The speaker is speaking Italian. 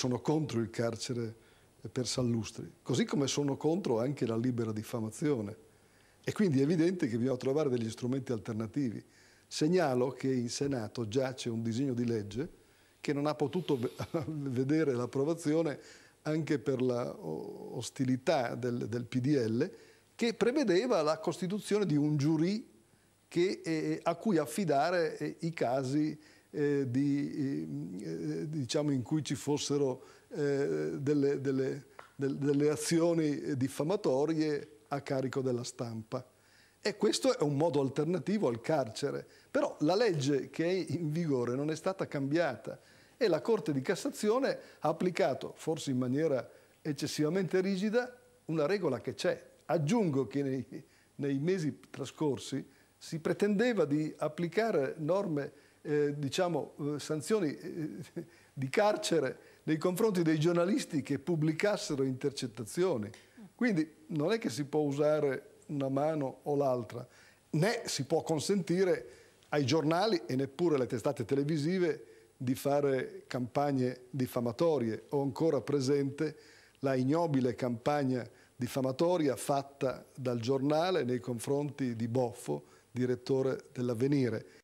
sono contro il carcere per Sallustri, così come sono contro anche la libera diffamazione. E quindi è evidente che bisogna trovare degli strumenti alternativi. Segnalo che in Senato giace un disegno di legge che non ha potuto vedere l'approvazione anche per l'ostilità del, del, PDL, che prevedeva la costituzione di un giurì che, eh, a cui affidare eh, i casi eh, di diciamo, in cui ci fossero eh, delle, delle, del, delle azioni diffamatorie a carico della stampa. E questo è un modo alternativo al carcere. Però la legge che è in vigore non è stata cambiata e la Corte di Cassazione ha applicato, forse in maniera eccessivamente rigida, una regola che c'è. Aggiungo che nei, nei mesi trascorsi si pretendeva di applicare norme eh, diciamo, eh, sanzioni eh, di carcere nei confronti dei giornalisti che pubblicassero intercettazioni. Quindi non è che si può usare una mano o l'altra, né si può consentire ai giornali e neppure alle testate televisive di fare campagne diffamatorie. Ho ancora presente la ignobile campagna diffamatoria fatta dal giornale nei confronti di Boffo, direttore dell'Avvenire.